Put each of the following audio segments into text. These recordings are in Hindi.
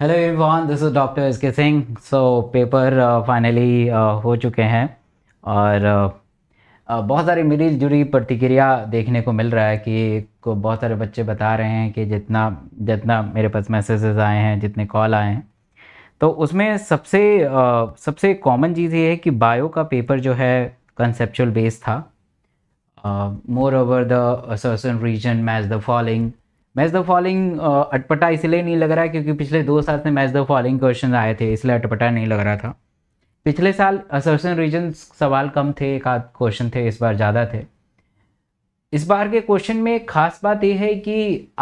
Hello everyone this is doctor S K Singh so paper finally हो चुके हैं और uh, uh, बहुत सारी मिली जुली प्रतिक्रिया देखने को मिल रहा है कि को बहुत सारे बच्चे बता रहे हैं कि जितना जितना मेरे पास मैसेजेस आए हैं जितने कॉल आए हैं तो उसमें सबसे uh, सबसे कॉमन चीज़ ये है कि बायो का पेपर जो है कंसेप्चुअल बेस था मोर ओवर द सर्सन reason match the following match the following अटपटा इसलिए नहीं लग रहा है क्योंकि पिछले दो साल से मैच द फॉलोइंग क्वेश्चन आए थे इसलिए अटपटा नहीं लग रहा था पिछले साल असर्सन रीजन सवाल कम थे एक आध क्वेश्चन थे इस बार ज़्यादा थे इस बार के क्वेश्चन में खास बात यह है कि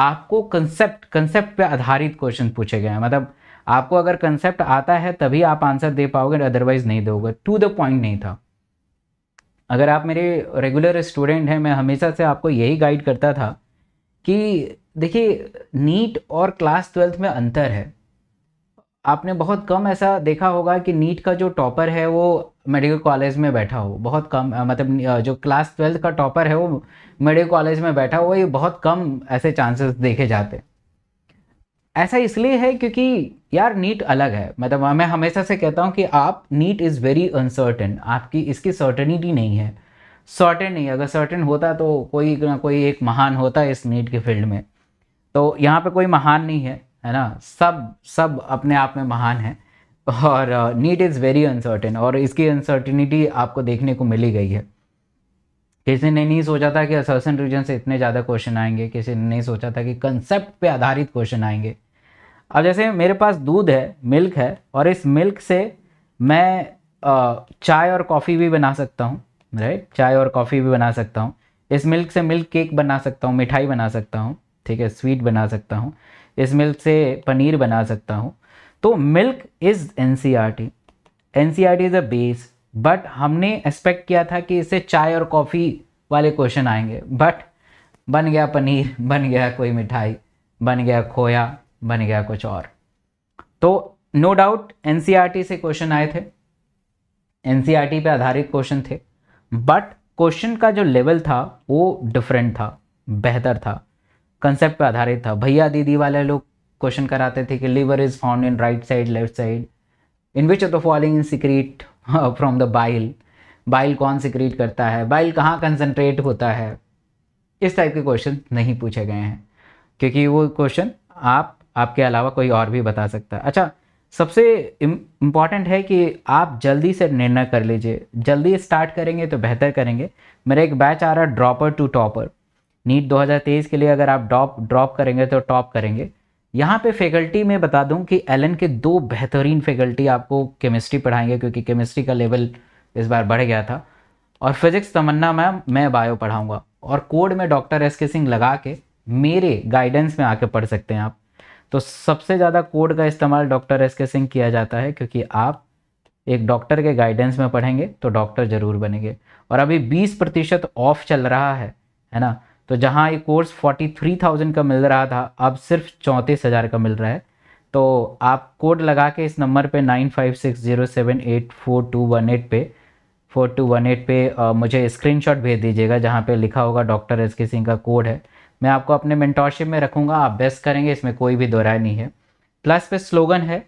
आपको कंसेप्ट कंसेप्ट पे आधारित क्वेश्चन पूछे गए हैं मतलब आपको अगर कंसेप्ट आता है तभी आप आंसर दे पाओगे अदरवाइज नहीं दोगे टू द पॉइंट नहीं था अगर आप मेरे रेगुलर स्टूडेंट हैं मैं हमेशा से आपको यही गाइड करता था कि देखिए नीट और क्लास ट्वेल्थ में अंतर है आपने बहुत कम ऐसा देखा होगा कि नीट का जो टॉपर है वो मेडिकल कॉलेज में बैठा हो बहुत कम मतलब जो क्लास ट्वेल्थ का टॉपर है वो मेडिकल कॉलेज में बैठा हो ये बहुत कम ऐसे चांसेस देखे जाते ऐसा इसलिए है क्योंकि यार नीट अलग है मतलब मैं हमेशा से कहता हूँ कि आप नीट इज़ वेरी अनसर्टन आपकी इसकी सर्टनिटी नहीं है सर्टेन नहीं अगर सर्टेन होता तो कोई ना कोई एक महान होता इस नीट के फील्ड में तो यहाँ पे कोई महान नहीं है है ना सब सब अपने आप में महान है और नीट इज़ वेरी अनसर्टेन और इसकी अनसर्टिनिटी आपको देखने को मिली गई है किसी ने नहीं सोचा था कि असर्सन रीजन से इतने ज़्यादा क्वेश्चन आएंगे किसी ने नहीं सोचा था कि कंसेप्ट पे आधारित क्वेश्चन आएंगे अब जैसे मेरे पास दूध है मिल्क है और इस मिल्क से मैं uh, चाय और कॉफ़ी भी बना सकता हूँ राइट चाय और कॉफ़ी भी बना सकता हूँ इस मिल्क से मिल्क केक बना सकता हूँ मिठाई बना सकता हूँ ठीक है स्वीट बना सकता हूँ इस मिल्क से पनीर बना सकता हूँ तो milk is N C R T N C R T is a base but हमने एक्सपेक्ट किया था कि इससे चाय और कॉफ़ी वाले क्वेश्चन आएंगे बट बन गया पनीर बन गया कोई मिठाई बन गया खोया बन गया कुछ और तो नो डाउट एन से क्वेश्चन आए थे एन e पर आधारित क्वेश्चन थे बट क्वेश्चन का जो लेवल था वो डिफरेंट था बेहतर था कंसेप्ट पर आधारित था भैया दीदी वाले लोग क्वेश्चन कराते थे कि liver is found in right side left side in which of the following in secrete from the bile bile कौन सिक्रीट करता है बाइल कहाँ कंसनट्रेट होता है इस टाइप के क्वेश्चन नहीं पूछे गए हैं क्योंकि वो क्वेश्चन आप आपके अलावा कोई और भी बता सकता है अच्छा सबसे इम्पॉर्टेंट है कि आप जल्दी से निर्णय कर लीजिए जल्दी स्टार्ट करेंगे तो बेहतर करेंगे मेरा एक बैच आ रहा है ड्रॉपर टू टॉपर नीट 2023 के लिए अगर आप डॉप ड्रॉप करेंगे तो टॉप करेंगे यहाँ पे फैकल्टी में बता दूँ कि एल के दो बेहतरीन फैकल्टी आपको केमिस्ट्री पढ़ाएंगे क्योंकि केमिस्ट्री का लेवल इस बार बढ़ गया था और फिजिक्स तमन्ना मैम मैं बायो पढ़ाऊँगा और कोड में डॉक्टर एस के सिंह लगा के मेरे गाइडेंस में आके पढ़ सकते हैं आप तो सबसे ज़्यादा कोड का इस्तेमाल डॉक्टर एस के सिंह किया जाता है क्योंकि आप एक डॉक्टर के गाइडेंस में पढ़ेंगे तो डॉक्टर ज़रूर बनेंगे और अभी 20 प्रतिशत ऑफ चल रहा है है ना तो जहाँ ये कोर्स फोर्टी थ्री थाउजेंड का मिल रहा था अब सिर्फ चौंतीस हज़ार का मिल रहा है तो आप कोड लगा के इस नंबर पे nine five six zero seven eight four two one eight पे फोर टू वन एट पे आ, मुझे स्क्रीनशॉट भेज दीजिएगा जहाँ पे लिखा होगा डॉक्टर एस के सिंह का कोड है मैं आपको अपने मेंटोरशिप में रखूँगा आप बेस्ट करेंगे इसमें कोई भी दोहराय नहीं है प्लस पे स्लोगन है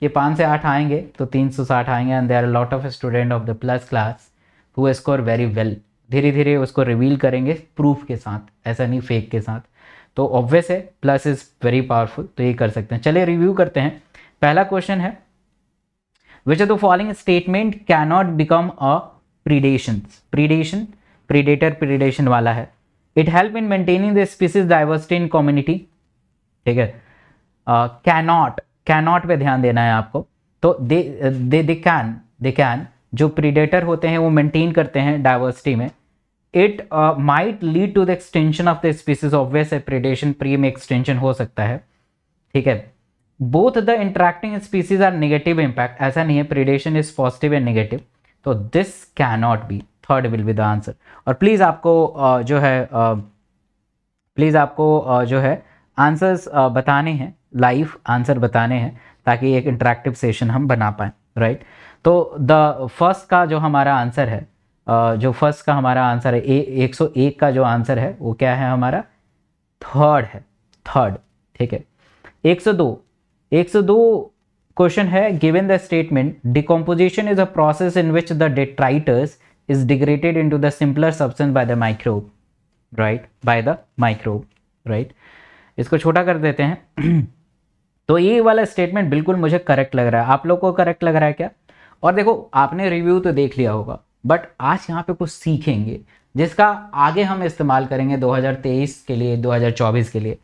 कि पाँच से आठ आएंगे तो तीन सौ साठ आएंगे and there are lot of student of the plus class who score very well धीरे धीरे उसको रिवील करेंगे प्रूफ के साथ ऐसा नहीं फेक के साथ तो ऑब्वियस है प्लस इज़ वेरी पावरफुल तो ये कर सकते हैं चलिए रिव्यू करते हैं पहला क्वेश्चन है which of the following statement cannot become a predation predation predator predation वाला है it help in maintaining the species diversity in community ठीक है कैनॉट uh, कैनॉट पे ध्यान देना है आपको तो they they can they can जो प्रीडेटर होते हैं वो मेंटेन करते हैं डाइवर्सिटी में it might lead to the extension of the species obvious है प्रिडेशन प्री में एक्सटेंशन हो सकता है ठीक है both the interacting species are negative impact ऐसा नहीं है predation is positive and negative तो this cannot be third will be the answer और प्लीज़ आपको uh, जो है प्लीज़ uh, आपको uh, जो है आंसर्स uh, बताने हैं लाइव आंसर बताने हैं ताकि एक इंट्रैक्टिव सेशन हम बना पाए राइट right? तो द फर्स्ट का जो हमारा आंसर है जो फर्स्ट का हमारा आंसर है ए एक का जो आंसर है वो क्या है हमारा थर्ड है थर्ड ठीक है एक एक दो सौ दो क्वेश्चन है given the statement decomposition is a process in which the is is into the simpler substance by the microbe right by the microbe right इसको छोटा कर देते हैं तो ये वाला स्टेटमेंट बिल्कुल मुझे करेक्ट लग रहा है आप लोग को करेक्ट लग रहा है क्या और देखो आपने रिव्यू तो देख लिया होगा बट आज यहाँ पे कुछ सीखेंगे जिसका आगे हम इस्तेमाल करेंगे 2023 के लिए 2024 के लिए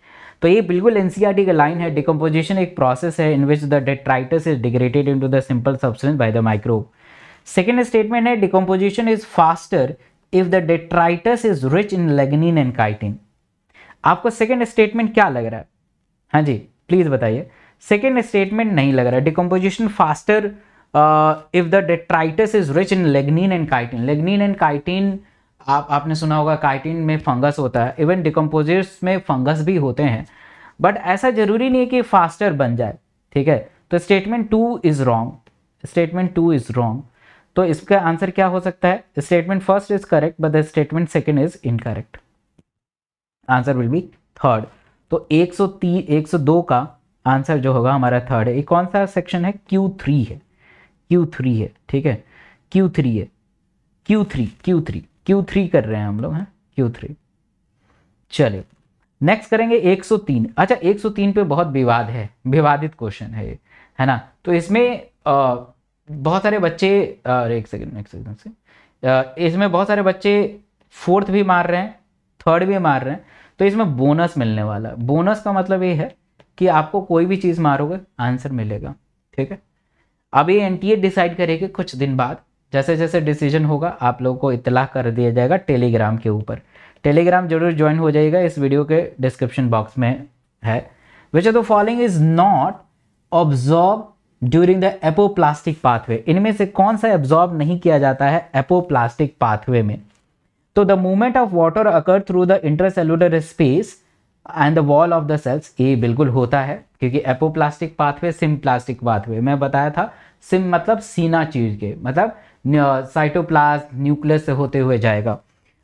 तो ये बिल्कुल एन का लाइन है डिकम्पोजिशन एक प्रोसेस है in which the detritus is degraded into the simple substance by the microbe second statement है decomposition is faster if the detritus is rich in lignin and chitin आपको सेकेंड स्टेटमेंट क्या लग रहा है हाँ जी प्लीज़ बताइए सेकेंड स्टेटमेंट नहीं लग रहा है decomposition faster uh, if the detritus is rich in lignin and chitin lignin and chitin आप आपने सुना होगा काइटिन में फंगस होता है इवन डिकम्पोजिट्स में फंगस भी होते हैं बट ऐसा जरूरी नहीं है कि फास्टर बन जाए ठीक है तो statement two is wrong statement two is wrong तो इसका आंसर क्या हो सकता है statement first is correct but the statement second is incorrect answer will be third तो 103 102 का आंसर जो होगा हमारा थर्ड है ये कौन सा सेक्शन है क्यू थ्री है क्यू थ्री है ठीक है क्यू थ्री है Q three Q three Q three कर रहे हैं हम लोग हैं क्यू थ्री चले नेक्स्ट करेंगे 103 अच्छा 103 पे बहुत विवाद है विवादित क्वेश्चन है है ना तो इसमें आ, बहुत सारे बच्चे अरे एक सेकेंड एक सेकेंड से इसमें बहुत सारे बच्चे फोर्थ भी मार रहे हैं थर्ड भी मार रहे हैं तो इसमें बोनस मिलने वाला बोनस का मतलब ये है कि आपको कोई भी चीज़ मारोगे आंसर मिलेगा ठीक है अब ये एनटीए डिसाइड करेगी कुछ दिन बाद जैसे जैसे डिसीजन होगा आप लोगों को इतला कर दिया जाएगा टेलीग्राम के ऊपर टेलीग्राम जरूर ज्वाइन हो जाएगा इस वीडियो के डिस्क्रिप्शन बॉक्स में है which of the following is not absorb during the apoplastic pathway इनमें से कौन सा एब्जॉर्ब नहीं किया जाता है एपोप्लास्टिक पाथवे में तो the movement of water occur through the intercellular space and the wall of the cells ये बिल्कुल होता है क्योंकि apoplastic pathway symplastic pathway मैं बताया था सिम मतलब सीना चीज के मतलब साइटोप्लास्ट न्यूक्लियस से होते हुए जाएगा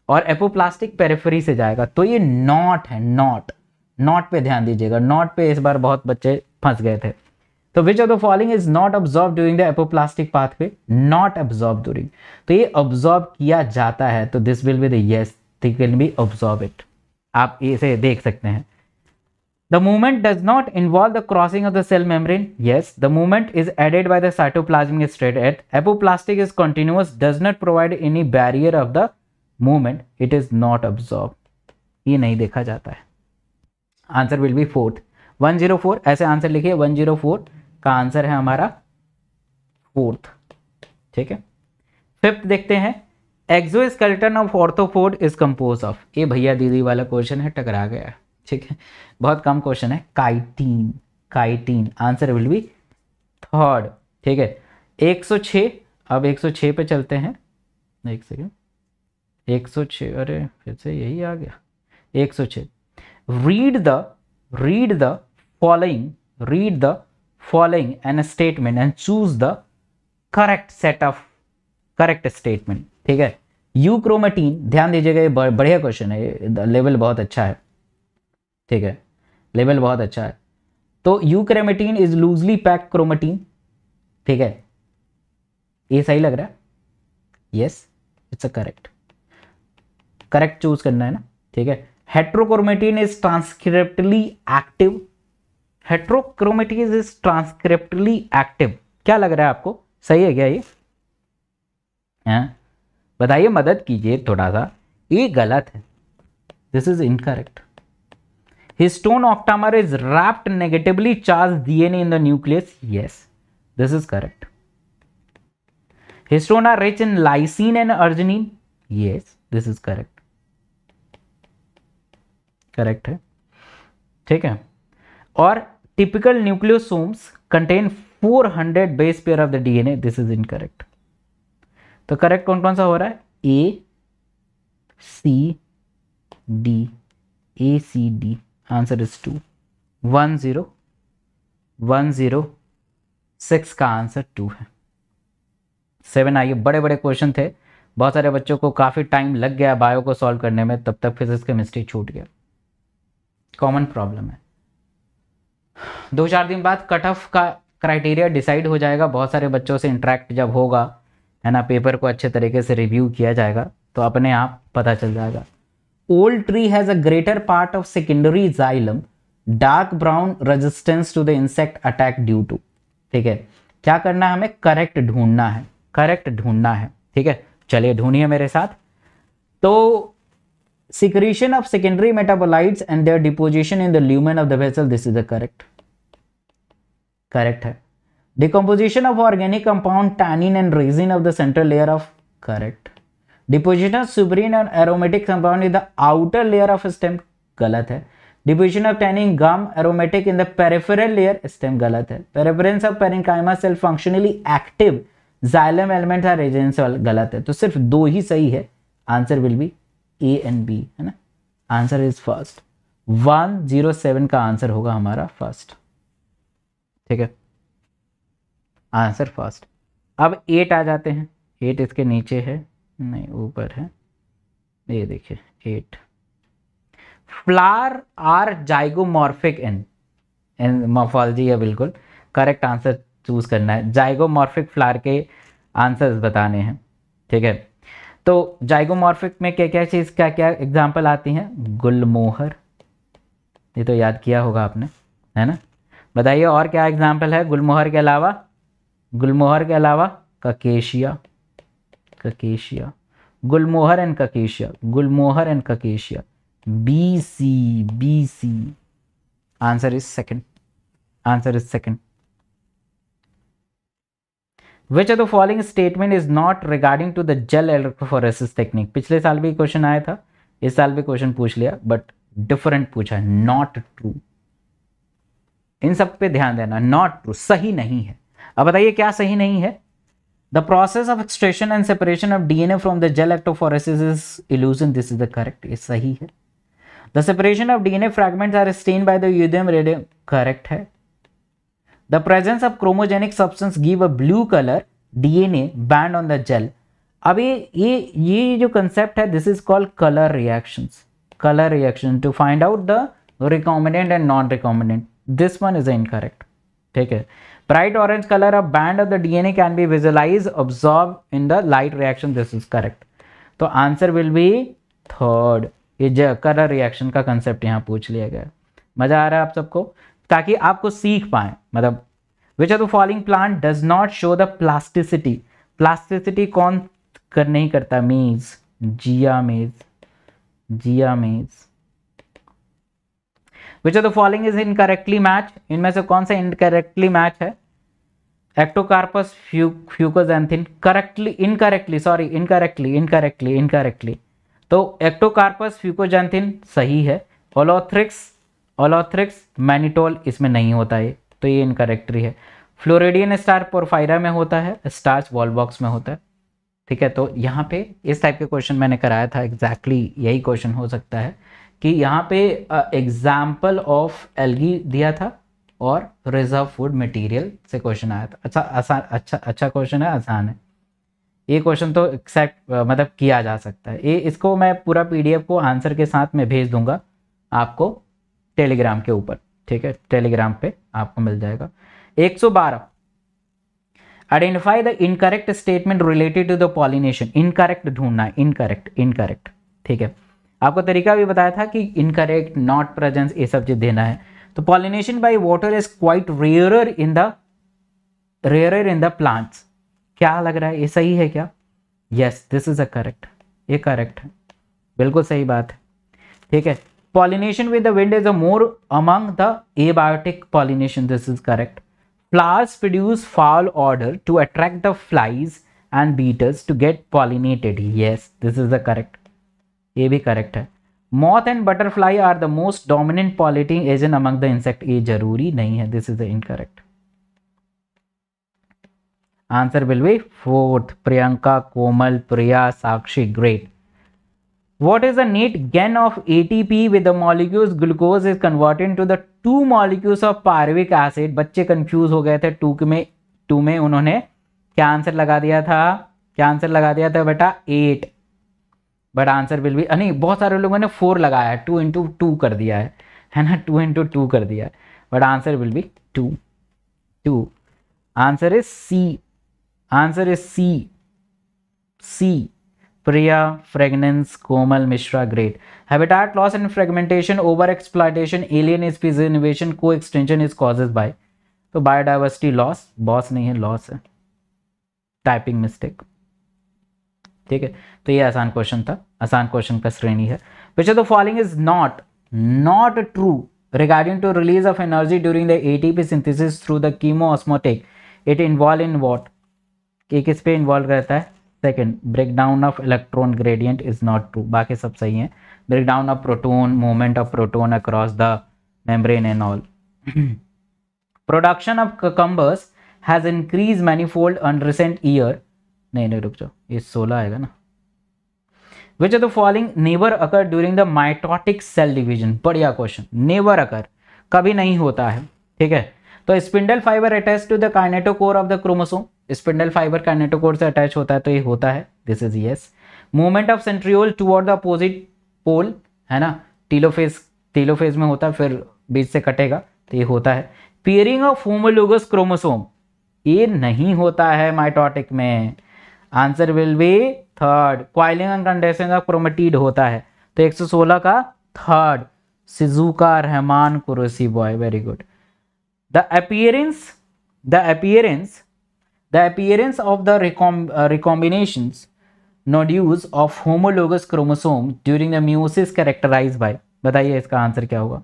और एपोप्लास्टिक पेरेफरी से जाएगा तो ये नॉट है नॉट नॉट पे ध्यान दीजिएगा नॉट पे इस बार बहुत बच्चे फंस गए थे तो which of the following is not absorb during the apoplastic pathway not absorb during तो ये ऑब्जॉर्व किया जाता है तो this will be the yes this be absorb it आप इसे देख सकते हैं the movement does not involve the crossing of the cell membrane yes the movement is aided by the cytoplasmic straight at apoplastic is continuous does not provide any barrier of the movement it is not absorb ये नहीं देखा जाता है आंसर विल बी फोर्थ 104 ऐसे आंसर लिखिए 104 का आंसर है हमारा फोर्थ ठीक है फिफ्थ देखते हैं exoskeleton of arthropod is compose of ये भैया दीदी वाला क्वेश्चन है टकरा गया ठीक है बहुत कम क्वेश्चन है chitin chitin answer will be third ठीक है 106 अब 106 पे चलते हैं एक सेकेंड 106 अरे फिर से यही आ गया 106 सौ read the read the following read the following and statement and choose the correct set of correct statement ठीक है यूक्रोमेटीन ध्यान दीजिएगा ये बढ़िया क्वेश्चन है लेवल बहुत अच्छा है ठीक है लेवल बहुत अच्छा है तो euchromatin is loosely packed chromatin ठीक है ये सही लग रहा है yes it's a correct correct choose करना है ना ठीक है heterochromatin is transcriptionally active heterochromatin is transcriptionally active क्या लग रहा है आपको सही है क्या ये हाँ? बताइए मदद कीजिए थोड़ा सा ये गलत है this is incorrect histone octamer is wrapped negatively charge दिए in the nucleus yes this is correct histone are rich in lysine and arginine yes this is correct correct है ठीक है और typical nucleosomes contain 400 base pair of the DNA this is incorrect तो करेक्ट कौन कौन सा हो रहा है A C D A C D answer is two one zero one zero six का आंसर टू है सेवन आइए बड़े बड़े क्वेश्चन थे बहुत सारे बच्चों को काफ़ी टाइम लग गया बायो को सॉल्व करने में तब तक फिजिक्स केमिस्ट्री छूट गया कॉमन प्रॉब्लम है दो चार दिन बाद कट ऑफ का क्राइटेरिया डिसाइड हो जाएगा बहुत सारे बच्चों से इंट्रैक्ट जब होगा है ना पेपर को अच्छे तरीके से रिव्यू किया जाएगा तो अपने आप पता चल जाएगा old tree has a greater part of secondary xylem dark brown resistance to the insect attack due to ठीक है क्या करना है हमें करेक्ट ढूंढना है करेक्ट ढूंढना है ठीक है चलिए ढूंढिए मेरे साथ तो secretion of secondary metabolite and their deposition in the lumen of the vessel this is the correct correct है Decomposition of organic compound tannin and resin of the central layer of correct. Deposition of suberin and aromatic compound in the outer layer of stem गलत है deposition of tannin gum aromatic in the peripheral layer stem गलत है presence of parenchyma cell functionally active xylem element are essential गलत है तो सिर्फ दो ही सही है answer will be A and B है ना answer is first one zero seven का आंसर होगा हमारा फर्स्ट ठीक है आंसर फर्स्ट अब एट आ जाते हैं एट इसके नीचे है नहीं ऊपर है ये देखिए eight flower are zygomorphic in in morphology है बिल्कुल करेक्ट आंसर चूज करना है जाइगोमॉर्फिक फ्लार के आंसर्स बताने हैं ठीक है तो जाइगोमॉर्फिक में क्या क्या चीज़ क्या क्या एग्जाम्पल आती हैं गुलमोहर ये तो याद किया होगा आपने है ना बताइए और क्या एग्जाम्पल है गुलमोहर के अलावा गुलमोहर के अलावा acacia acacia gulmohar and acacia gulmohar and acacia B C B C answer is second answer is second which of the following statement is not regarding to the gel electrophoresis technique पिछले साल भी क्वेश्चन आया था इस साल भी क्वेश्चन पूछ लिया बट डिफरेंट पूछा नॉट ट्रू इन सब पे ध्यान देना नॉट ट्रू सही नहीं है अब बताइए क्या सही नहीं है the process of extraction and separation of DNA from the gel electrophoresis is elution this is the correct ये सही है the separation of DNA fragments are stain by the ethidium रेडियम करेक्ट है the presence of chromogenic substance give a blue colour DNA band on the gel अब ये ये ये जो कंसेप्ट है this is called colour reaction colour reaction to find out the recombinant and non recombinant this one is incorrect ठीक है bright orange color a band of the dna can be visualized absorbed in the light reaction this is correct तो आंसर विल बी थर्ड ये कलर रिएक्शन का कंसेप्ट यहाँ पूछ लिया गया मज़ा आ रहा है आप सबको ताकि आपको सीख पाए मतलब which are the following plant does not show the plasticity plasticity कौन कर नहीं करता maize Zea maize Zea maize which are the following is incorrectly match इनमें से कौन सा इनकरेक्टली मैच है Ectocarpus fucus correctly incorrectly sorry incorrectly incorrectly incorrectly तो एक्टोकार्पस फ्यूकोजैंथिन सही है ओलोथ्रिक्स ओलोथ्रिक्स मैनिटोल इसमें नहीं होता है तो ये इनकरेक्टरी है फ्लोरेडियन स्टार पोरफायरा में होता है स्टार्च वॉल बॉक्स में होता है ठीक है तो यहाँ पे इस टाइप के क्वेश्चन मैंने कराया था एग्जैक्टली exactly यही क्वेश्चन हो सकता है कि यहाँ पे एग्जाम्पल ऑफ एलगी दिया था और रिजर्व फूड मटेरियल से क्वेश्चन आया था अच्छा आसान अच्छा अच्छा क्वेश्चन है आसान है ये क्वेश्चन तो एक्सैक्ट मतलब किया जा सकता है ये इसको मैं पूरा पीडीएफ को आंसर के साथ में भेज दूंगा आपको टेलीग्राम के ऊपर ठीक है टेलीग्राम पे आपको मिल जाएगा 112 identify the incorrect statement related to the pollination incorrect ढूंढना है इनकरेक्ट इनकरेक्ट ठीक है आपको तरीका भी बताया था कि इनकरेक्ट नॉट प्रेजेंस ये सब चीज देना है So pollination by water is quite rarer in the rarer in the plants. क्या लग रहा है ये सही है क्या yes this is a correct ये करेक्ट है बिल्कुल सही बात है ठीक है pollination with the wind is a more among the abiotic pollination this is correct flowers produce foul odor to attract the flies and beetles to get pollinated yes this is the correct ये भी correct है moth and butterfly are the most dominant pollinating agent among the insect ये जरूरी नहीं है this is the incorrect answer will be fourth Priyanka Komal Priya Sakshi great What is the gain of a ATP with the molecules glucose is converted to the two molecules of pyruvic acid बच्चे कंफ्यूज हो गए थे टू में टू में उन्होंने क्या आंसर लगा दिया था क्या आंसर लगा दिया था बेटा एट बट आंसर विल भी नहीं बहुत सारे लोगों ने फोर लगाया है टू इंटू टू कर दिया है है ना टू इंटू टू कर दिया है बट आंसर विल भी two two answer is C answer is C C Priya फ्रेगनेंस Komal Mishra great habitat loss and fragmentation over exploitation alien species innovation coextinction is causes by तो बायोडाइवर्सिटी लॉस बॉस नहीं है लॉस है टाइपिंग मिस्टेक ठीक है तो ये आसान क्वेश्चन था आसान क्वेश्चन का श्रेणी है पिछले तो following is not not true regarding to release of energy during the ATP synthesis through the chemoosmotic. It involved in what? एक किस पे इन्वॉल्व रहता है second break down of electron gradient is not true बाकी सब सही है break down of proton movement of proton across the membrane and all production of cucumbers has increase manifold on recent year नहीं नहीं रुक जाओ ये सोलह आएगा ना which are the following never occur during the mitotic cell division बढ़िया क्वेश्चन नेवर अकर कभी नहीं होता है ठीक है तो spindle fibre attach to the kinetochore of the chromosome spindle fibre kinetochore से अटैच होता है तो ये होता है this is yes movement of centriole toward the opposite pole है ना टीलोफेज टीलोफेज में होता है फिर बीच से कटेगा तो ये होता है पेयरिंग ऑफ होमोलोगस क्रोमोसोम ये नहीं होता है माइटोटिक में answer will be third coiling and condensing of chromatid होता है तो 116 का third Shizuka Rahman Qureshi boy very good the appearance the appearance the appearance of the recombination nodules of homologous chromosome during the meiosis characterize by बताइए इसका आंसर क्या होगा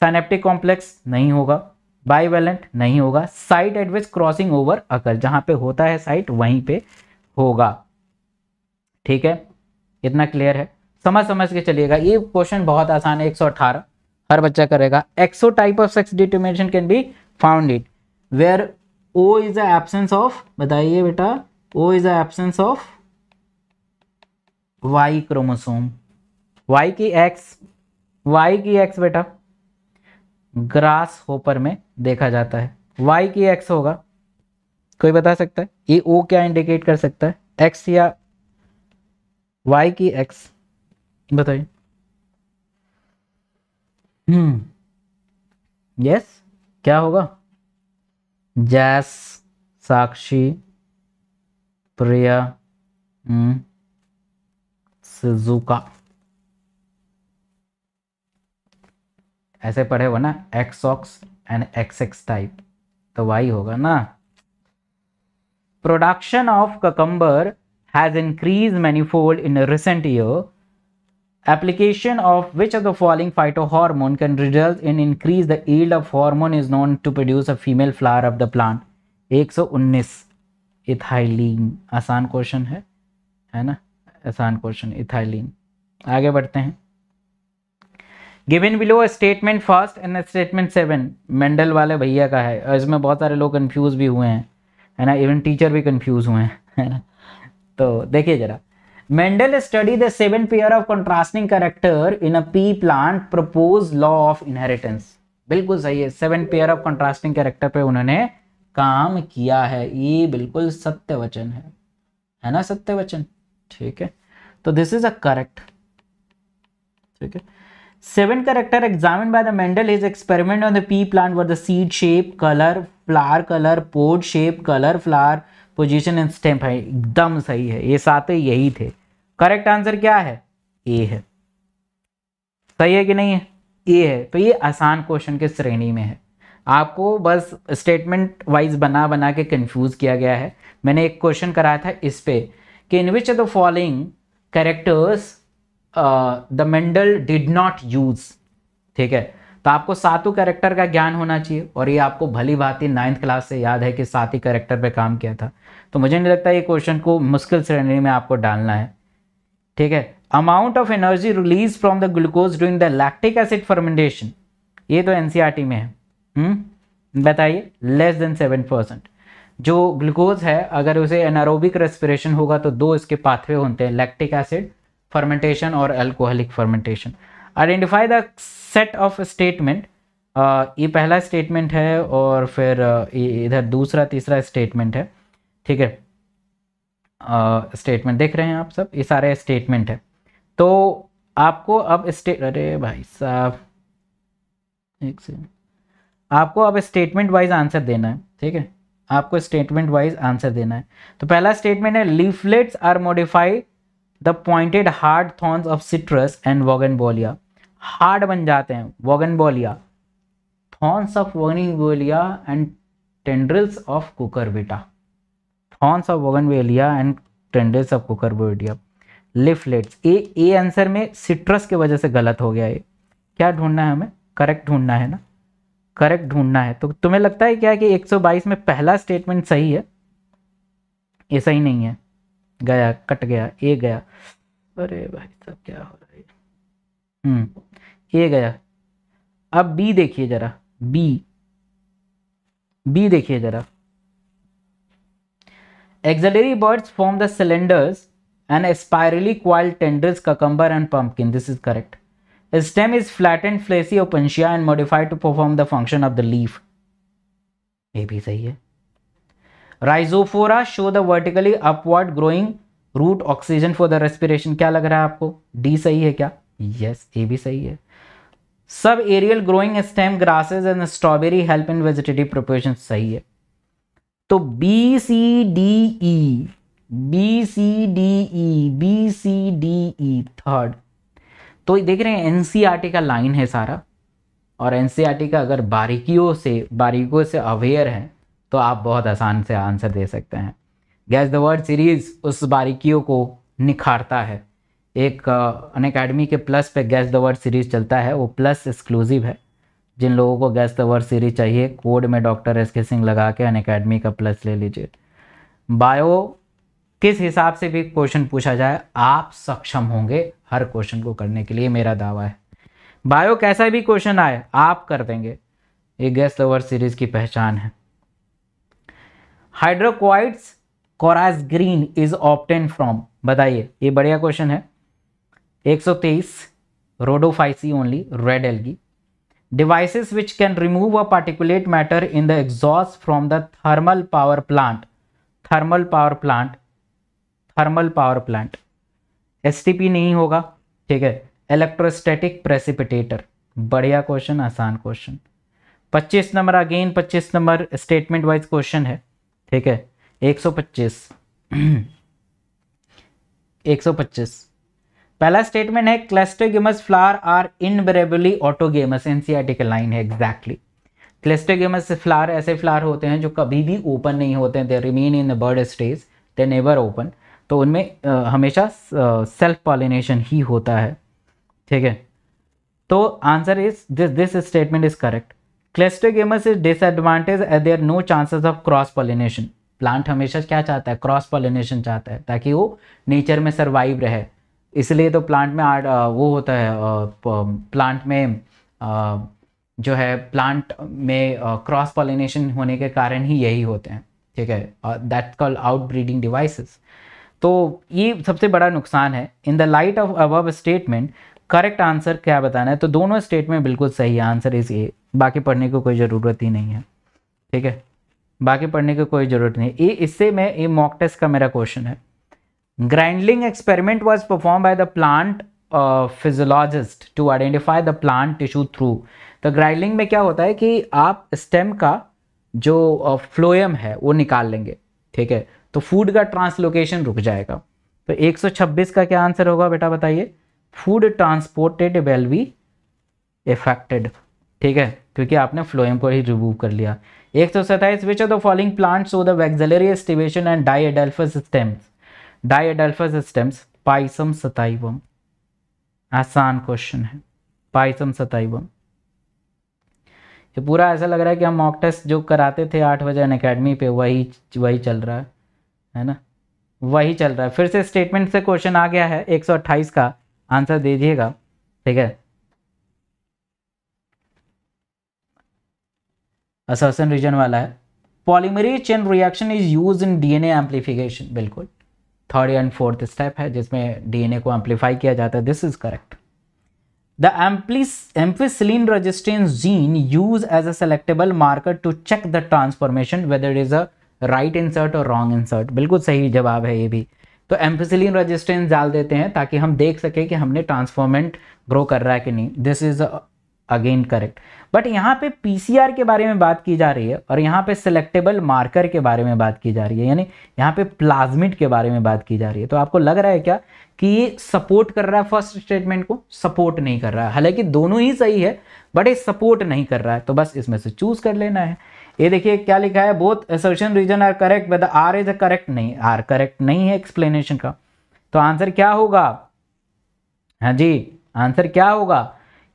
साइनेप्टिक कॉम्प्लेक्स नहीं होगा बाइवेलेंट नहीं होगा site at which crossing over अगर जहां पे होता है साइट वहीं पे होगा ठीक है इतना क्लियर है समझ समझ के चलिएगा ये क्वेश्चन बहुत आसान है अठारह हर बच्चा करेगा X O type of sex determination can be found it where O is the absence of बताइए बेटा O is the absence of Y chromosome Y की एक्स वाई की एक्स बेटा ग्रास होपर में देखा जाता है वाई की एक्स होगा कोई बता सकता है ये ओ क्या इंडिकेट कर सकता है एक्स या वाई की एक्स बताइए हम्म hmm. यस क्या होगा जैस साक्षी प्रिया हम्म, सिजुका ऐसे पढ़े हो ना X O and X X type तो वाई होगा ना Production of cucumber has increased manifold in recent year. Application of which of the following phytohormone can result in increase the yield of hormone is known to produce a female flower of the plant. 119 ethylene आसान क्वेश्चन है है ना आसान क्वेश्चन इथाइलिन आगे बढ़ते हैं given below statement first and statement seven Mendel वाले भैया का है और इसमें बहुत सारे लोग कंफ्यूज भी हुए हैं है ना इवन टीचर भी कंफ्यूज हुए हैं है ना तो देखिए जरा Mendel study the seven pair of contrasting character in a pea plant propose law of inheritance बिल्कुल सही है seven pair of contrasting character पे उन्होंने काम किया है ये बिल्कुल सत्य वचन है है ना सत्य वचन ठीक है तो दिस इज अ करेक्ट ठीक है Seventh character examined by the Mendel is experiment on the pea plant were the seed shape, color, flower color, pod shape, color, flower, position and stem है एकदम सही है ये साते यही थे करेक्ट आंसर क्या है ए है सही है कि नहीं है ए है तो ये आसान क्वेश्चन के श्रेणी में है आपको बस स्टेटमेंट वाइज बना बना के कंफ्यूज किया गया है मैंने एक क्वेश्चन कराया था इस पे कि in which the following characters the Mendel did not use ठीक है तो आपको सातों कैरेक्टर का ज्ञान होना चाहिए और ये आपको भली भांति नाइन्थ क्लास से याद है कि सात ही कैरेक्टर पे काम किया था तो मुझे नहीं लगता ये क्वेश्चन को मुश्किल श्रेणी में आपको डालना है ठीक है amount of energy release from the glucose doing the lactic acid fermentation ये तो एनसीईआरटी e में है हम्म? बताइए लेस देन सेवन परसेंट जो ग्लूकोज है अगर उसे एनारोबिक रेस्पिरेशन होगा तो दो इसके पाथवे होते हैं lactic acid fermentation or alcoholic fermentation identify the set of statement ये पहला स्टेटमेंट है और फिर uh, इधर दूसरा तीसरा स्टेटमेंट है ठीक है स्टेटमेंट uh, देख रहे हैं आप सब ये सारे स्टेटमेंट है तो आपको अब स्टे अरे भाई साहब एक सेकेंड आपको अब स्टेटमेंट वाइज आंसर देना है ठीक है आपको स्टेटमेंट वाइज आंसर देना है तो पहला स्टेटमेंट है leaflets are modified the pointed hard thorns of citrus and bougainvillea hard बन जाते हैं bougainvillea thorns of bougainvillea and tendrils of cucurbita thorns of bougainvillea and tendrils of cucurbita leaflets A A answer में सिट्रस के वजह से गलत हो गया ये क्या ढूंढना है हमें करेक्ट ढूंढना है ना करेक्ट ढूंढना है तो तुम्हें लगता है क्या कि 122 में पहला स्टेटमेंट सही है ये सही नहीं है गया कट गया ए गया अरे भाई साहब क्या हो रहा है हम्म, ए गया अब बी देखिए जरा बी बी देखिए जरा axillary buds form the slender and spirally coiled tendrils cucumber and pumpkin this is correct stem is flat and fleshy opuntia and modified to perform the function of the leaf ये भी सही है rhizophora show the vertically upward growing root oxygen for the respiration क्या लग रहा है आपको डी सही है क्या यस ए भी सही है sub aerial growing stem grasses and strawberry help in vegetative propagation सही है तो B C D E B C D E B C D E third तो देख रहे हैं एनसीआरटी e का लाइन है सारा और एनसीआरटी e का अगर बारीकियों से बारीकियों से अवेयर है तो आप बहुत आसान से आंसर दे सकते हैं गैस द वर्ड सीरीज़ उस बारीकियों को निखारता है एक अन अकेडमी के प्लस पे गैस द वर्ड सीरीज़ चलता है वो प्लस एक्सक्लूसिव है जिन लोगों को गैस द वर्ड सीरीज चाहिए कोड में डॉक्टर एस के सिंह लगा के अन अकेडमी का प्लस ले लीजिए बायो किस हिसाब से भी क्वेश्चन पूछा जाए आप सक्षम होंगे हर क्वेश्चन को करने के लिए मेरा दावा है बायो कैसा भी क्वेश्चन आए आप कर देंगे ये गैस वर्ड सीरीज़ की पहचान है hydrocolloids carrageen is obtained from बताइए ये बढ़िया क्वेश्चन है 123 rhodophyceae only red which can remove a particulate matter in the exhaust from the thermal power plant thermal power plant thermal power plant S T P नहीं होगा ठीक है इलेक्ट्रोस्टेटिक प्रेसिपिटेटर बढ़िया क्वेश्चन आसान question 25 number again 25 number statement wise question है ठीक है 125 125 पहला स्टेटमेंट है cleistogamous flower are invariably autogamous NCERT का लाइन है एग्जैक्टली क्लेस्टोगेमस फ्लावर ऐसे फ्लावर होते हैं जो कभी भी ओपन नहीं होते हैं they remain in the bud stage they never open तो उनमें हमेशा सेल्फ पॉलिनेशन ही होता है ठीक है तो answer is this this statement is correct cleistogamous is disadvantage at there no chances of cross pollination plant हमेशा क्या चाहता है क्रॉस पॉलिनेशन चाहता है ताकि वो नेचर में सर्वाइव रहे इसलिए तो प्लांट में आ वो होता है प्लांट में जो है प्लांट में क्रॉस पॉलिनेशन होने के कारण ही यही होते हैं ठीक है that call out breeding devices तो ये सबसे बड़ा नुकसान है in the light of above statement correct answer क्या बताना है तो दोनों स्टेटमेंट बिल्कुल सही है आंसर इज ए बाकी पढ़ने को कोई ज़रूरत ही नहीं है ठीक है बाकी पढ़ने की कोई ज़रूरत नहीं ये इससे मैं ये मॉक टेस्ट का मेरा क्वेश्चन है girdling experiment was performed by the plant physiologist to identify the plant tissue through तो ग्राइंडिंग में क्या होता है कि आप स्टेम का जो फ्लोएम uh, है वो निकाल लेंगे ठीक है तो फूड का ट्रांसलोकेशन रुक जाएगा तो 126 का क्या आंसर होगा बेटा बताइए food transported will be affected ठीक है क्योंकि आपने फ्लोएम को ही रिमूव कर लिया एक सौ सत्ताईस which of the following plants show the vexillary aestivation and diadelphous stems diadelphous stems pisum sativum आसान क्वेश्चन है पाइसम सताइवम ये पूरा ऐसा लग रहा है कि हम मॉक टेस्ट जो कराते थे आठ बजे अन अकेडमी पे वही वही चल रहा है है ना वही चल रहा है फिर से स्टेटमेंट से क्वेश्चन आ गया है एक सौ अट्ठाईस का आंसर दे दीजिएगा ठीक है असर्सन रीजन वाला है polymerase chain reaction is used in DNA amplification बिल्कुल थर्ड एंड फोर्थ स्टेप है जिसमें डीएनए को एम्पलीफाई किया जाता है this is correct The ampicillin resistance gene used as a selectable marker to check the transformation whether it is a right insert और रॉन्ग इंसर्ट बिल्कुल सही जवाब है ये भी तो एम्पिसिलिन रजिस्टेंस डाल देते हैं ताकि हम देख सकें कि हमने ट्रांसफॉर्मेंट ग्रो कर रहा है कि नहीं this is again correct but यहाँ पे पीसीआर के बारे में बात की जा रही है और यहाँ पे सिलेक्टेबल मार्कर के बारे में बात की जा रही है यानी यहाँ पे प्लाज्मिट के बारे में बात की जा रही है तो आपको लग रहा है क्या कि ये सपोर्ट कर रहा है फर्स्ट स्टेटमेंट को सपोर्ट नहीं कर रहा है हालांकि दोनों ही सही है बट ये सपोर्ट नहीं कर रहा है तो बस इसमें से चूज कर लेना है ये देखिए क्या लिखा है both assertion reason are correct whether R is a correct नहीं आर करेक्ट नहीं है एक्सप्लेनेशन का तो आंसर क्या होगा हाँ जी आंसर क्या होगा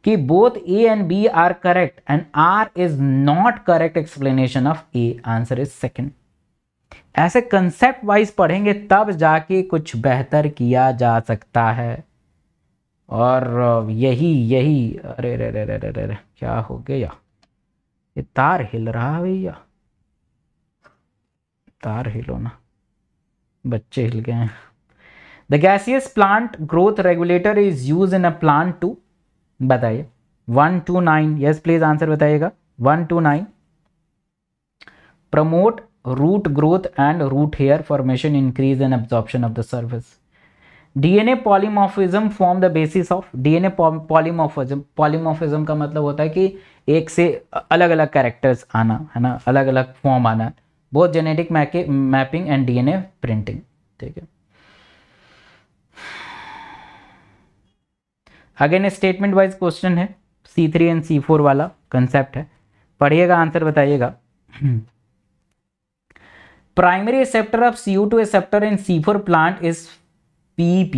कि both A and B are correct and R is not correct explanation of A answer is second ऐसे कंसेप्ट वाइज पढ़ेंगे तब जाके कुछ बेहतर किया जा सकता है और यही यही अरे रे रे रे रे रे, रे क्या हो गया ये तार हिल रहा भैया तार हिलो ना बच्चे हिल गए हैं the gaseous plant growth regulator is used in a plant to बताइए one two nine yes please answer बताइएगा one two nine promote root growth and root hair formation increase and absorption of the surface DNA polymorphism form the basis of DNA polymorphism polymorphism का मतलब होता है कि एक से अलग अलग कैरेक्टर्स आना है ना अलग अलग फॉर्म आना बहुत genetic mapping and DNA printing ठीक है अगेन स्टेटमेंट वाइज क्वेश्चन है C three and C four वाला कंसेप्ट है पढ़िएगा आंसर बताइएगा primary receptor of CO2 receptor in C4 plant is PEP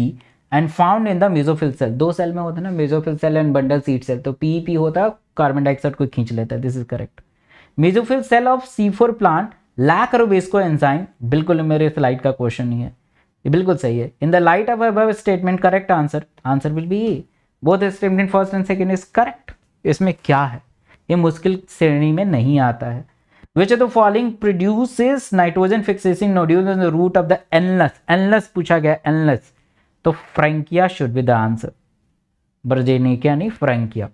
and found in the mesophyll cell दो सेल में होता है ना mesophyll cell and bundle sheath cell तो PEP e होता है कार्बन डाइऑक्साइड को खींच लेता है this is correct mesophyll cell of C four plant lack rubisco enzyme बिल्कुल मेरे लाइट का क्वेश्चन ही है ये बिल्कुल सही है in the light of above statement correct answer answer will be both statement first and second is correct इसमें क्या है ये मुश्किल श्रेणी में नहीं आता है which of the following produce nitrogen फिक्सेसिंग nodule in the root of the annulus annulus पूछा गया एनलस तो Frankia should be the answer ब्रजेनिकिया नहीं Frankia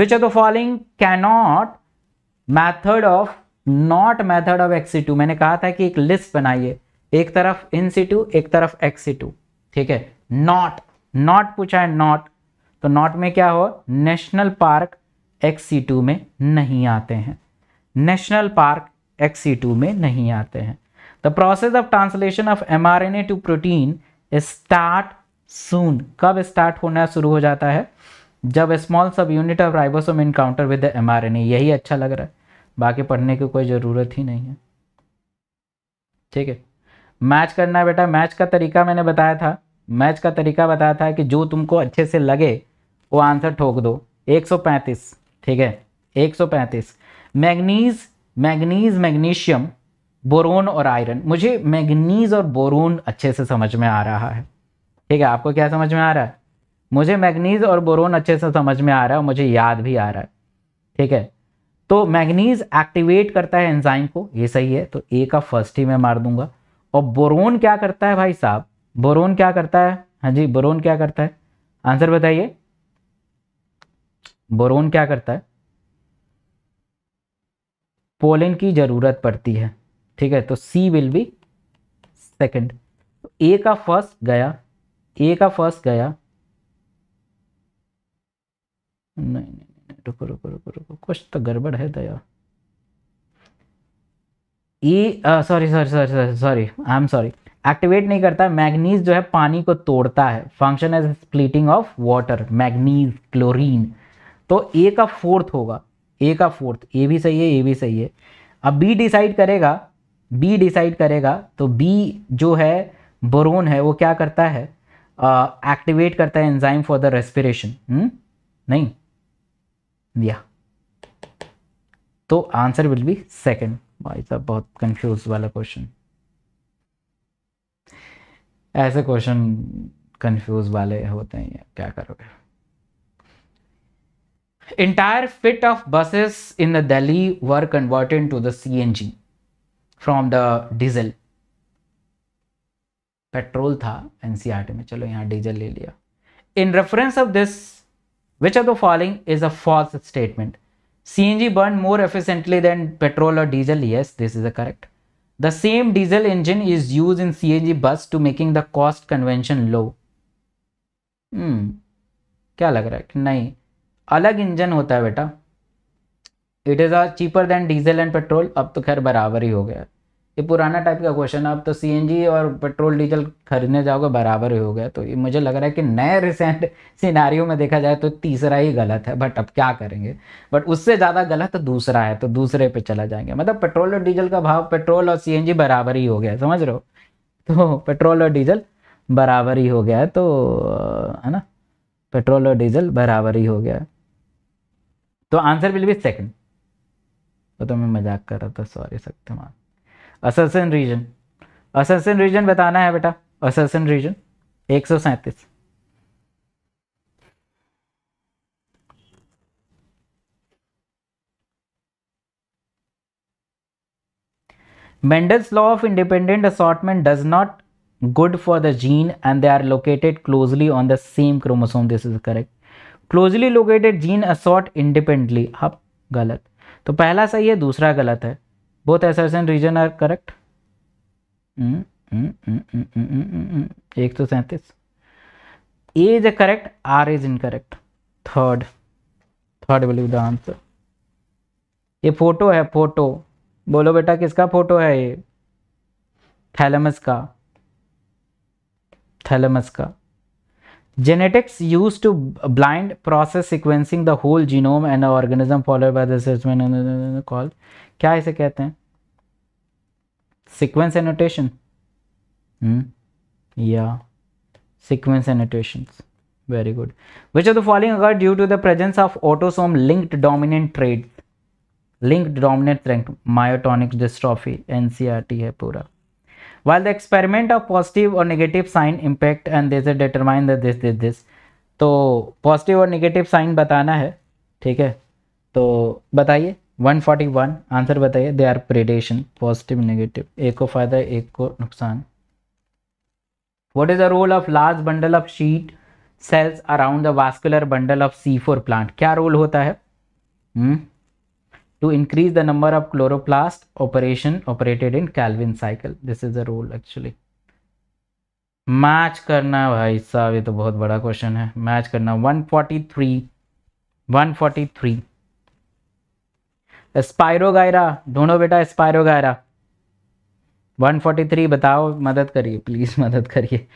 which of the following cannot method of not method of ex situ मैंने कहा था कि एक लिस्ट बनाइए एक तरफ इन सीटू एक तरफ एक्सीटू ठीक है नॉट नॉट पूछा है नॉट तो नॉट में क्या हो national park ex situ e में नहीं आते हैं national park ex situ e में नहीं आते हैं the process of translation of M R N A to protein start soon कब स्टार्ट होना शुरू हो जाता है जब small subunit of ribosome encounter with M R N A यही अच्छा लग रहा है बाकी पढ़ने की कोई ज़रूरत ही नहीं है ठीक है मैच करना बेटा मैच का तरीका मैंने बताया था मैच का तरीका बताया था कि जो तुमको अच्छे से लगे वो आंसर ठोक दो 135 ठीक है 135 मैग्नीज मैग्नीज मैग्नीशियम बोरोन और आयरन मुझे मैग्नीज और बोरोन अच्छे से समझ में आ रहा है ठीक है आपको क्या समझ में आ रहा है मुझे मैग्नीज और बोरोन अच्छे से समझ में आ रहा है और मुझे याद भी आ रहा है ठीक है तो मैग्नीज एक्टिवेट करता है एंजाइम को ये सही है तो ए का फर्स्ट ही मैं मार दूंगा और बोरोन क्या करता है भाई साहब बोरोन क्या करता है हाँ जी बोरोन क्या करता है आंसर बताइए बोरोन क्या करता है पोलन की ज़रूरत पड़ती है ठीक है तो C will be second A का फर्स्ट गया ए का फर्स्ट गया नहीं नहीं रुको रुको रुको रुको कुछ तो गड़बड़ है Daya sorry sorry sorry sorry sorry I am sorry activate नहीं करता मैग्नीज जो है पानी को तोड़ता है function as splitting of water manganese chlorine तो ए का फोर्थ होगा ए का फोर्थ ए भी सही है ए भी सही है अब बी डिसाइड करेगा बी डिसाइड करेगा तो बी जो है बोरोन है वो क्या करता है एक्टिवेट uh, करता है एंजाइम फॉर द रेस्पिरेशन नहीं दिया तो आंसर विल बी सेकंड भाई साहब बहुत कंफ्यूज वाला क्वेश्चन ऐसे क्वेश्चन कंफ्यूज वाले होते हैं क्या करोगे Entire fleet of buses in the Delhi were converted to the CNG from the diesel. Petrol था एनसीईआरटी में Chalo yahan diesel le liya. In reference of this, which of the following is a false statement? CNG burned more efficiently than petrol or diesel. Yes, this is correct. The same diesel engine is used in CNG bus to making the cost convention low. Hmm, Kya lag raha hai? कि अलग इंजन होता है बेटा it is are cheaper than diesel and petrol अब तो खैर बराबर ही हो गया ये पुराना टाइप का क्वेश्चन है अब तो सीएनजी और पेट्रोल डीजल खरीदने जाओगे बराबर ही हो गया तो ये मुझे लग रहा है कि नए रिसेंट सिनारियों में देखा जाए तो तीसरा ही गलत है बट अब क्या करेंगे बट उससे ज़्यादा गलत तो दूसरा है तो दूसरे पे चला जाएंगे मतलब पेट्रोल और डीजल का भाव पेट्रोल और सी बराबर ही हो गया समझ रहे हो तो पेट्रोल और डीजल बराबर ही हो गया है तो है ना पेट्रोल और डीजल बराबर ही हो गया है तो आंसर विल बी सेकंड वो तो मैं मजाक कर रहा था सॉरी सकते मान असन रीजन असन रीजन बताना है बेटा असन रीजन एक सौ सैंतीस Mendel's law of independent assortment does not good for the gene and they are located closely on the same chromosome this is correct closely located gene assort independently आप गलत तो पहला सही है दूसरा गलत है both assertion reason are correct एक सौ तो सैंतीस A is correct R is incorrect third third will the answer ये फोटो है फोटो बोलो बेटा किसका फोटो है ये थैलमस का थैलमस का Genetics used to blind process sequencing the whole genome and organism followed by the assessment called क्या इसे कहते हैं sequence annotation hmm yeah sequence annotations very good which of the following occur due to the presence of autosome linked dominant trait linked dominant trait myotonic dystrophy ncrt है पूरा while the experiment of positive or negative sign impact and they say determine that this this this तो पॉजिटिव और निगेटिव साइन बताना है ठीक है तो बताइए 141 आंसर बताइए they are predation positive negative एक को फायदा एक को नुकसान what is the role of large bundle of sheath cells around the vascular bundle of C four plant क्या रोल होता है हुँ? हम्म? to increase the number of chloroplast operation operated in Calvin cycle. This is the rule actually. Match करना भाई साहब ये तो बहुत बड़ा क्वेश्चन है मैच करना 143 143 स्पायरोगायरा ढूंढो बेटा स्पायरोगायरा 143 बताओ मदद करिए प्लीज मदद करिए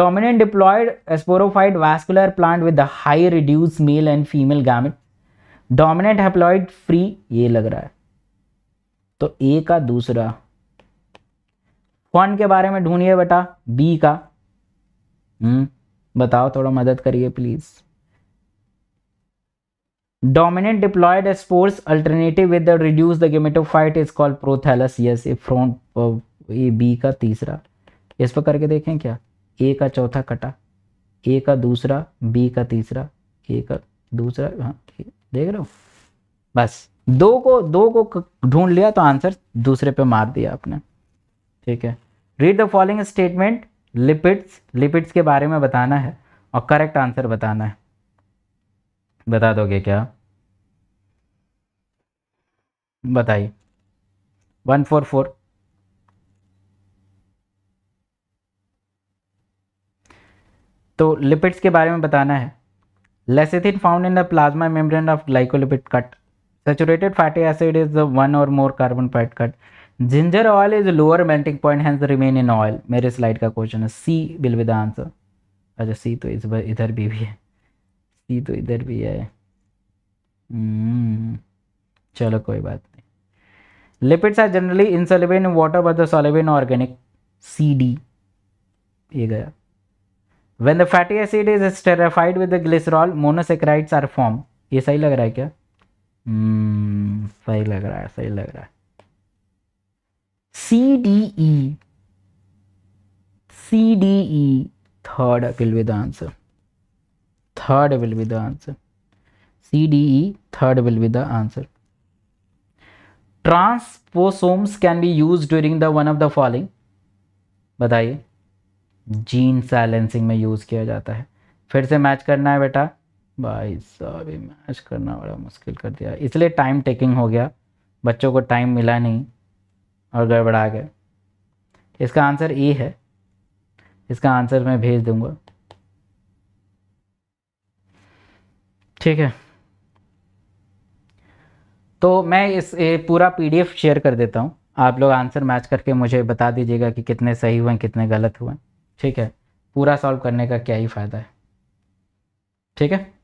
dominant diploid sporophyte vascular plant with the high reduce male and female gamete dominant haploid free ये लग रहा है तो ए का दूसरा फन के बारे में ढूंढिए बेटा बी का हम्म बताओ थोड़ा मदद करिए please dominant diploid sports alternative with reduce the gametophyte is called prothallus yes A frond A B का तीसरा इस पर करके देखें क्या ए का चौथा कटा ए का दूसरा बी का तीसरा ए का दूसरा हाँ देख रहे हो बस दो को दो को ढूंढ लिया तो आंसर दूसरे पे मार दिया आपने ठीक है read the following statement lipids lipids के बारे में बताना है और करेक्ट आंसर बताना है बता दोगे क्या बताइए वन फोर फोर तो लिपिड्स के बारे में बताना है Lecithin found in the plasma membrane of glycolipid cut. Saturated fatty acid is the one or more carbon pad cut. Ginger oil is lower melting point hence remain in oil. मेरे स्लाइड का क्वेश्चन है C will be the answer अच्छा सी तो इस इधर भी, भी है सी तो इधर भी है hmm. चलो कोई बात नहीं lipids are generally insoluble in water but the soluble in organic C D ये गया When the fatty acid is esterified with the glycerol, monosaccharides are formed. ये सही लग रहा है क्या hmm, सही लग रहा है सही लग रहा है C D E C D E third will be the answer third will be the answer C D E third will be the answer transposomes can be use during the one of the following बताइए जीन साइलेंसिंग में यूज़ किया जाता है फिर से मैच करना है बेटा भाई साहब ये मैच करना बड़ा मुश्किल कर दिया इसलिए टाइम टेकिंग हो गया बच्चों को टाइम मिला नहीं और गड़बड़ा गए इसका आंसर ई है इसका आंसर मैं भेज दूंगा ठीक है तो मैं इस पूरा पीडीएफ शेयर कर देता हूँ आप लोग आंसर मैच करके मुझे बता दीजिएगा कि कितने सही हुए कितने गलत हुए ठीक है पूरा सॉल्व करने का क्या ही फ़ायदा है ठीक है